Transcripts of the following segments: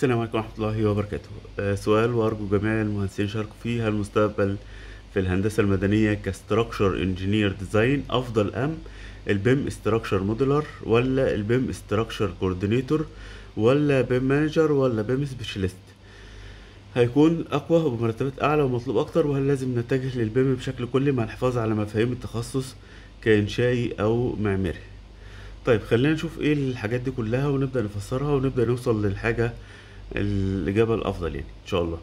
السلام عليكم ورحمة الله وبركاته آه، سؤال وأرجو جميع المهندسين يشاركوا فيه هل المستقبل في الهندسة المدنية كستراكشر انجينير ديزاين أفضل أم البيم استراكشر موديلر ولا البيم استراكشر كوردينيتور ولا بيم مانجر ولا بيم سبيشاليست هيكون أقوى وبمرتبات أعلى ومطلوب أكتر وهل لازم نتجه للبيم بشكل كلي مع الحفاظ على مفاهيم التخصص كإنشائي أو معماري طيب خلينا نشوف ايه الحاجات دي كلها ونبدأ نفسرها ونبدأ نوصل للحاجة الاجابه الافضل يعني ان شاء الله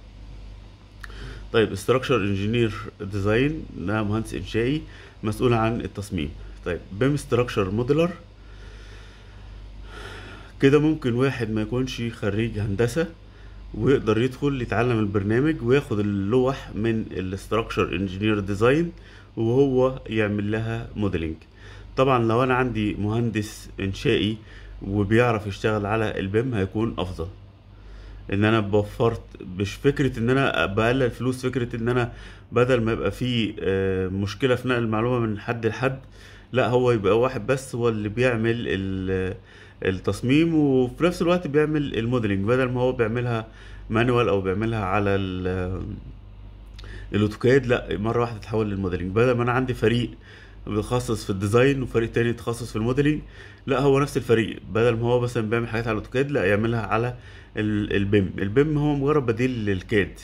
طيب استراكشر انجينير ديزاين ده مهندس انشائي مسؤول عن التصميم طيب بيم استراكشر موديلر كده ممكن واحد ما يكونش خريج هندسه ويقدر يدخل يتعلم البرنامج وياخد اللوح من الاستراكشر انجينير ديزاين وهو يعمل لها موديلنج طبعا لو انا عندي مهندس انشائي وبيعرف يشتغل على البيم هيكون افضل ان انا بوفرت مش فكره ان انا بقلل فلوس فكره ان انا بدل ما يبقى في آه، مشكله في نقل المعلومه من حد لحد لا هو يبقى واحد بس هو اللي بيعمل التصميم وفي نفس الوقت بيعمل الموديلنج بدل ما هو بيعملها مانوال او بيعملها على الاوتوكاد لا مره واحده تتحول للموديلنج بدل ما انا عندي فريق بيتخصص في الديزاين وفريق تاني يتخصص في الموديلنج لا هو نفس الفريق بدل ما هو مثلا بيعمل حاجات على الاوتوكاد لا يعملها على البيم البيم هو مجرد بديل للكاد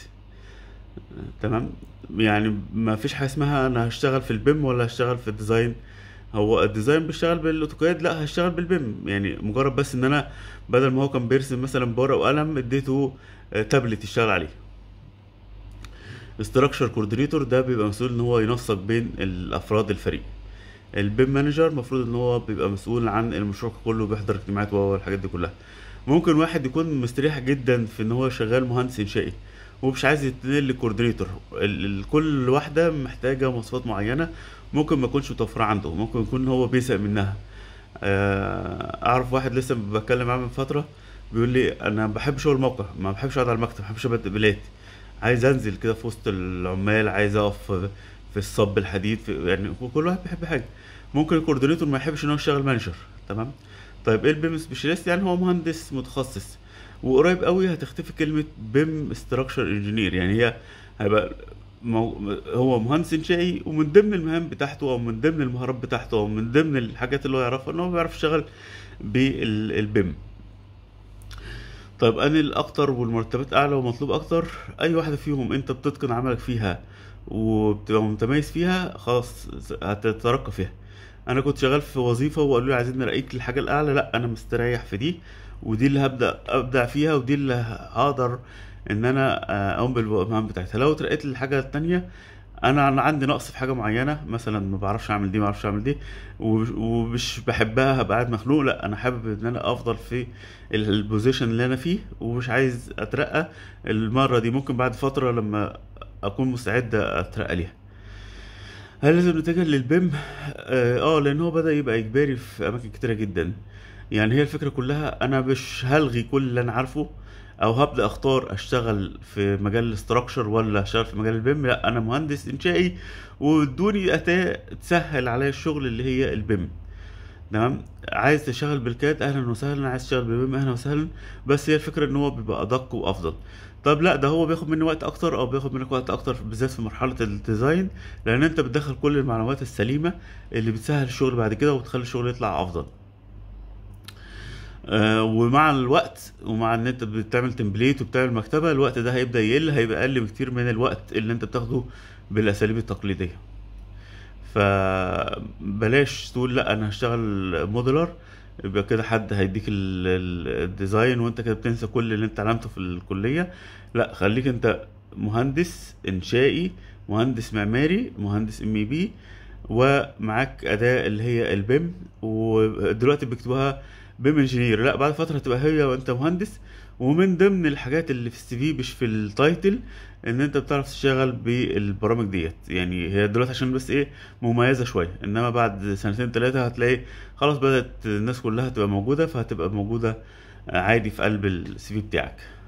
تمام يعني ما فيش حاجه اسمها انا هشتغل في البيم ولا هشتغل في الديزاين هو الديزاين بيشتغل بالاوتوكاد لا هشتغل بالبيم يعني مجرد بس ان انا بدل ما هو كان بيرسم مثلا بورقه وقلم اديته تابلت يشتغل عليه استراكشر كوردينيتور ده بيبقى مسؤول ان هو ينسق بين الافراد الفريق البيم مانجر المفروض ان هو بيبقى مسؤول عن المشروع كله بيحضر اجتماعات والحاجات دي كلها ممكن واحد يكون مستريح جدا في ان هو شغال مهندس انشائي ومش عايز يتنقل لكوردينيتور كل واحده محتاجه مواصفات معينه ممكن ما يكونش متوفره عنده ممكن يكون هو بيسأل منها آه، اعرف واحد لسه بتكلم معاه من فتره بيقول لي انا بحب شغل الموقع ما بحبش اقعد على المكتب ما بحبش ابدأ بلادي عايز انزل كده في وسط العمال عايز اقف في الصب الحديد في يعني كل واحد بيحب حاجه ممكن الكوردينيتور ما يحبش ان هو يشتغل مانجر تمام طيب ايه البيم سبيشاليست يعني هو مهندس متخصص وقريب قوي هتختفي كلمه بيم استراكشر انجينير يعني هي هيبقى هو مهندس انشائي ومن ضمن المهام بتاعته او من ضمن المهارات بتاعته او من ضمن الحاجات اللي هو يعرفها ان هو بيعرف يشتغل بالبيم طيب اني الاكتر والمرتبات اعلى ومطلوب اكتر اي واحده فيهم انت بتتقن عملك فيها وبتبقى متميز فيها خلاص هتترقى فيها انا كنت شغال في وظيفه وقالوا لي عايزين نرقيك للحاجه الاعلى لا انا مستريح في دي ودي اللي هبدا ابدع فيها ودي اللي هقدر ان انا اقوم بالمهام بتاعتها لو اترقيت للحاجه التانية انا عندي نقص في حاجه معينه مثلا ما بعرفش اعمل دي ما بعرفش اعمل دي ومش بحبها هبقى قاعد مخنوق لا انا حابب ان انا افضل في البوزيشن اللي انا فيه ومش عايز اترقى المره دي ممكن بعد فتره لما اكون مستعد اترقى ليها هل لازم نتجه للبيم اه, آه، لان هو بدا يبقى اجباري في اماكن كتيره جدا يعني هي الفكره كلها انا مش هلغي كل اللي انا عارفه او هبدا اختار اشتغل في مجال الاستراكشر ولا اشتغل في مجال البيم لا انا مهندس انشائي وادوني اداه تسهل عليا الشغل اللي هي البيم تمام عايز تشتغل بالكاد اهلا وسهلا عايز تشتغل بالبيم اهلا وسهلا بس هي الفكره ان هو بيبقى ادق وافضل طب لا ده هو بياخد مني وقت اكتر او بياخد منك وقت اكتر بالذات في مرحله الديزاين لان انت بتدخل كل المعلومات السليمه اللي بتسهل الشغل بعد كده وبتخلي الشغل يطلع افضل آه ومع الوقت ومع ان انت بتعمل تمبليت وبتعمل مكتبه الوقت ده هيبدا يقل هيبقى اقل بكتير من الوقت اللي انت بتاخده بالاساليب التقليديه فبلاش تقول لا انا هشتغل موديلر يبقى كده حد هيديك الديزاين وانت كده بتنسى كل اللي انت علمته في الكليه لا خليك انت مهندس انشائي مهندس معماري مهندس ام بي ومعاك اداه اللي هي البيم ودلوقتي بيكتبوها بيم انجينير لا بعد فتره هتبقى هي وانت مهندس ومن ضمن الحاجات اللي في السي في مش في التايتل ان انت بتعرف تشتغل بالبرامج ديت يعني هي دلوقتي عشان بس ايه مميزه شويه انما بعد سنتين ثلاثه هتلاقي خلاص بدات الناس كلها تبقى موجوده فهتبقى موجوده عادي في قلب السي في بتاعك